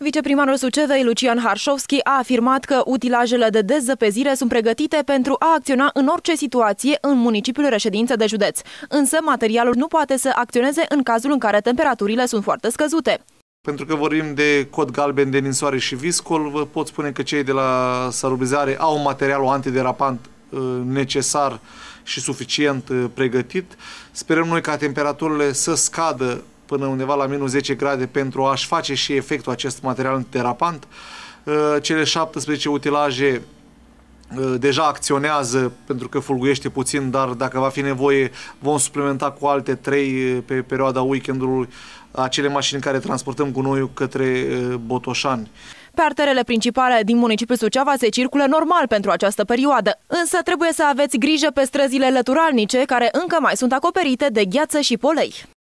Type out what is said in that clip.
Viceprimarul Sucevei, Lucian Harșovski, a afirmat că utilajele de dezăpezire sunt pregătite pentru a acționa în orice situație în municipiul reședință de județ, însă materialul nu poate să acționeze în cazul în care temperaturile sunt foarte scăzute. Pentru că vorbim de cod galben de ninsoare și viscol, vă pot spune că cei de la salubrizare au materialul antiderapant uh, necesar și suficient uh, pregătit. Sperăm noi ca temperaturile să scadă până undeva la minus 10 grade pentru a-și face și efectul acest material terapant. Uh, cele 17 utilaje uh, deja acționează pentru că fulguiește puțin, dar dacă va fi nevoie vom suplimenta cu alte 3 uh, pe perioada weekendului acele mașini care transportăm gunoiul către Botoșani. Pe arterele principale din municipiul Suceava se circulă normal pentru această perioadă, însă trebuie să aveți grijă pe străzile lăturalnice care încă mai sunt acoperite de gheață și polei.